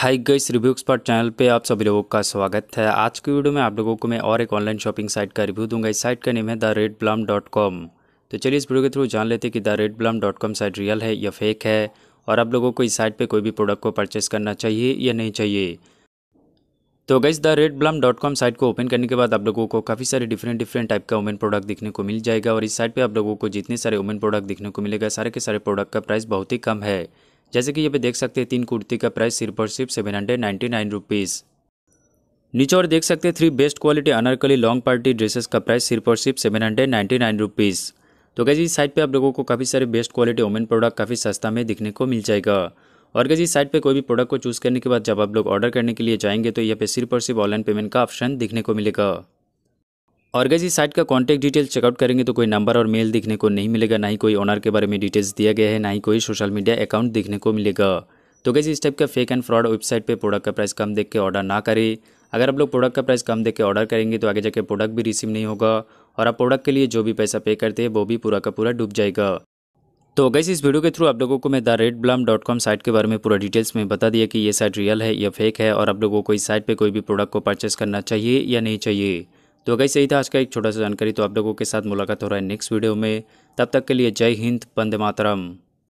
high guys review expert channel पे आप सभी लोगों का स्वागत है आज की वीडियो में आप लोगों को मैं और एक ऑनलाइन शॉपिंग साइट का रिव्यू दूंगा इस साइट का नेम है the red bloom dot com तो चलिए इस वीडियो के थ्रू जान लेते हैं कि the red bloom dot com site real है या फेक है और आप लोगों को इस साइट पर कोई भी प्रोडक्ट को परचेस करना चाहिए या नहीं चाहिए तो guys the red bloom dot com site को ओपन करने के बाद आप लोगों को काफ़ी सारे डिफरेंट डिफरेंट टाइप का वुमेन प्रोडक्ट दिखने को मिल जाएगा और इस साइट पे आप लोगों को जितने सारे वुमेन प्रोडक्ट दिखने को मिलेगा सारे के सारे प्रोडक्ट का प्राइस बहुत ही कम है जैसे कि ये पे देख सकते हैं तीन कुर्ती का प्राइस सिर्फ और सिर्फ seven hundred ninety nine rupees नीचे और देख सकते हैं three best quality Anarkali long party dresses का प्राइस सिर्फ और सिर्फ seven hundred ninety nine rupees तो कैसे इस साइट पे आप लोगों को काफ़ी सारे बेस्ट क्वालिटी ओमेन प्रोडक्ट काफ़ी सस्ता में दिखने को मिल जाएगा और कैसे इस साइट पर कोई भी प्रोडक्ट को चूज़ करने के बाद जब आप लोग ऑर्डर करने के लिए जाएंगे तो यहाँ पे सिर्फ और सिर्फ ऑनलाइन पेमेंट का ऑप्शन दिखने को मिलेगा और गैस इस साइट का कॉन्टैक्ट डिटेल चेकआउट करेंगे तो कोई नंबर और मेल देखने को नहीं मिलेगा ना ही कोई ऑनर के बारे में डिटेल्स दिया गया है ना ही कोई सोशल मीडिया अकाउंट देखने को मिलेगा तो गैस इस टाइप का फेक एंड फ्रॉड वेबसाइट पर प्रोडक्ट का प्राइस कम देख के ऑर्डर ना करें अगर आप लोग प्रोडक्ट का प्राइस कम देख के ऑर्डर करेंगे तो आगे जाके प्रोडक्ट भी रिसीव नहीं होगा और आप प्रोडक्ट के लिए जो भी पैसा पे करते हैं वो भी पूरा का पूरा डूब जाएगा तो गैस इस वीडियो के थ्रू आप लोगों को मैं the red bloom dot com site के बारे में पूरा डिटेल्स में बता दिया कि ये साइट रियल है या फेक है और आप लोगों को इस साइट पे कोई भी प्रोडक्ट को परचेस करना चाहिए या नहीं चाहिए तो अगर सही था आज का एक छोटा सा जानकारी तो आप लोगों के साथ मुलाकात हो रहा है नेक्स्ट वीडियो में तब तक के लिए जय हिंद पंद मातरम